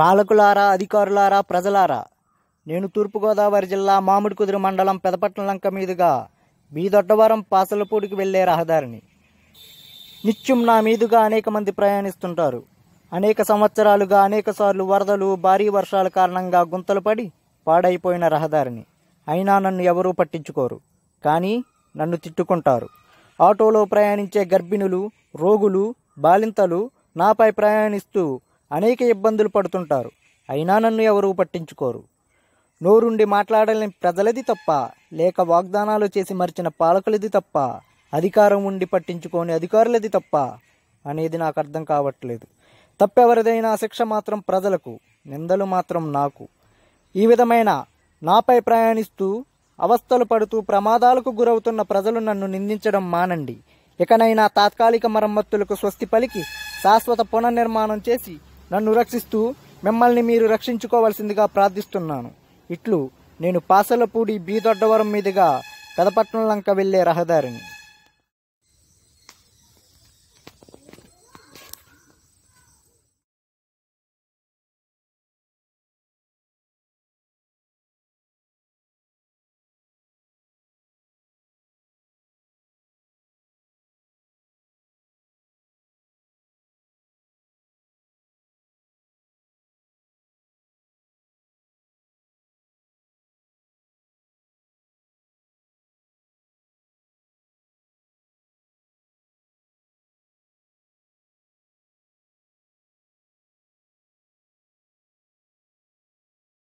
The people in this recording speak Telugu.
పాలకులారా అధికారులారా ప్రజలారా నేను తూర్పుగోదావరి జిల్లా మామిడికుదురు మండలం పెదపట్నం లంక మీదుగా మీ దొడ్డవరం పాసలపూడికి వెళ్లే రహదారిని నిత్యం నా మీదుగా అనేక మంది ప్రయాణిస్తుంటారు అనేక సంవత్సరాలుగా అనేక సార్లు వరదలు భారీ వర్షాల కారణంగా గుంతలు పడి పాడైపోయిన రహదారిని అయినా నన్ను ఎవరూ పట్టించుకోరు కానీ నన్ను తిట్టుకుంటారు ఆటోలో ప్రయాణించే గర్భిణులు రోగులు బాలింతలు నాపై ప్రయాణిస్తూ అనేక ఇబ్బందులు పడుతుంటారు అయినా నన్ను ఎవరూ పట్టించుకోరు నోరుండి మాట్లాడలేని ప్రజలది తప్ప లేక వాగ్దానాలు చేసి మరిచిన పాలకులది తప్ప అధికారం ఉండి పట్టించుకోని అధికారులది తప్ప అనేది నాకు అర్థం కావట్లేదు తప్పెవరిదైనా శిక్ష మాత్రం ప్రజలకు నిందలు మాత్రం నాకు ఈ విధమైన నాపై ప్రయాణిస్తూ అవస్థలు పడుతూ ప్రమాదాలకు గురవుతున్న ప్రజలు నన్ను నిందించడం మానండి ఇకనైనా తాత్కాలిక మరమ్మతులకు స్వస్తి పలికి శాశ్వత పునర్నిర్మాణం చేసి నన్ను రక్షిస్తూ మిమ్మల్ని మీరు రక్షించుకోవలసిందిగా ప్రార్థిస్తున్నాను ఇట్లు నేను పాసలపూడి బీదొడ్డవరం మీదుగా పెదపట్నం లంక వెళ్లే రహదారిని